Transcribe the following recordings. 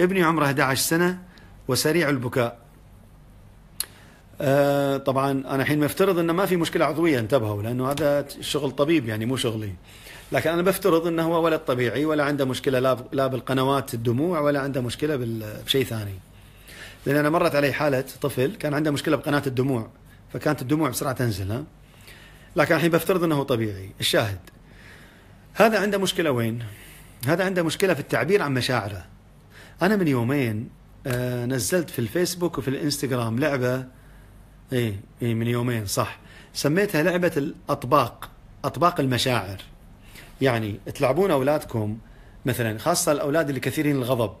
ابني عمره 11 سنة وسريع البكاء آه طبعا أنا الحين مفترض أنه ما في مشكلة عضوية انتبهوا لأنه هذا شغل طبيب يعني مو شغلي لكن أنا بفترض أنه هو ولد طبيعي ولا عنده مشكلة لا بالقنوات الدموع ولا عنده مشكلة بشيء ثاني لأن أنا مرت علي حالة طفل كان عنده مشكلة بقناة الدموع فكانت الدموع بسرعة تنزل ها لكن الحين بفترض أنه طبيعي الشاهد هذا عنده مشكلة وين؟ هذا عنده مشكلة في التعبير عن مشاعره انا من يومين آه، نزلت في الفيسبوك وفي الانستغرام لعبه اي اي من يومين صح سميتها لعبه الاطباق اطباق المشاعر يعني تلعبون اولادكم مثلا خاصه الاولاد اللي كثيرين الغضب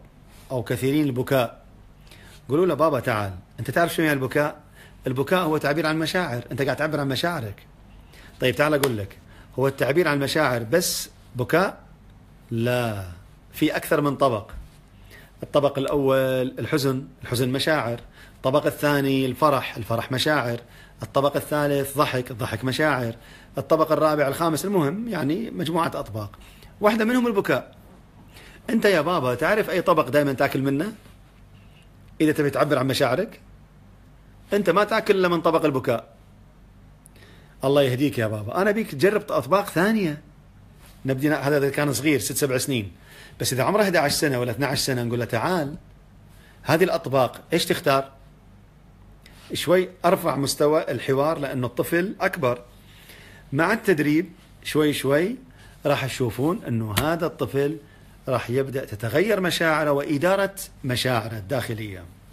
او كثيرين البكاء قولوا له بابا تعال انت تعرف شو يعني البكاء البكاء هو تعبير عن مشاعر انت قاعد تعبر عن مشاعرك طيب تعال اقول لك هو التعبير عن المشاعر بس بكاء لا في اكثر من طبق الطبق الأول الحزن الحزن مشاعر الطبق الثاني الفرح الفرح مشاعر الطبق الثالث ضحك الضحك مشاعر الطبق الرابع الخامس المهم يعني مجموعة أطباق واحدة منهم البكاء أنت يا بابا تعرف أي طبق دائما تاكل منه إذا تبي تعبر عن مشاعرك أنت ما تاكل إلا من طبق البكاء الله يهديك يا بابا أنا بيك تجرب أطباق ثانية نبدي هذا اذا كان صغير ست سبع سنين بس اذا عمره 11 سنه ولا 12 سنه نقول له تعال هذه الاطباق ايش تختار؟ شوي ارفع مستوى الحوار لانه الطفل اكبر مع التدريب شوي شوي راح تشوفون انه هذا الطفل راح يبدا تتغير مشاعره واداره مشاعره الداخليه